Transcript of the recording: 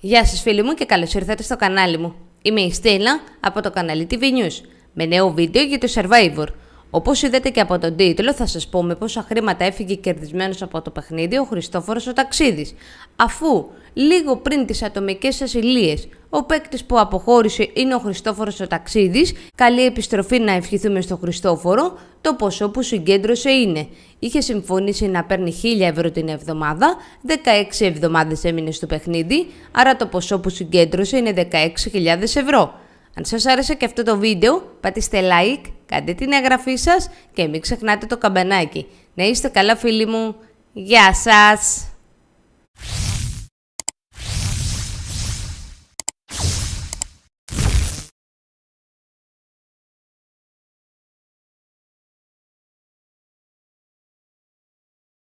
Γεια σας φίλοι μου και καλώς ήρθατε στο κανάλι μου. Είμαι η Στέλλα από το κανάλι TV News με νέο βίντεο για το Survivor. Όπως είδατε και από τον τίτλο θα σας πω με πόσα χρήματα έφυγε κερδισμένος από το παιχνίδι ο Χριστόφορος ο Ταξίδης αφού λίγο πριν τις ατομικές ασυλίε. Ο παίκτης που αποχώρησε είναι ο Χριστόφορος ο Ταξίδης. Καλή επιστροφή να ευχηθούμε στο Χριστόφορο. Το ποσό που συγκέντρωσε είναι. Είχε συμφωνήσει να παίρνει 1000 ευρώ την εβδομάδα. 16 εβδομάδες έμεινε στο παιχνίδι. Άρα το ποσό που συγκέντρωσε είναι 16.000 ευρώ. Αν σας άρεσε και αυτό το βίντεο, πατήστε like, κάντε την εγγραφή σας και μην ξεχνάτε το καμπανάκι. Να είστε καλά φίλοι μου. Γεια σας!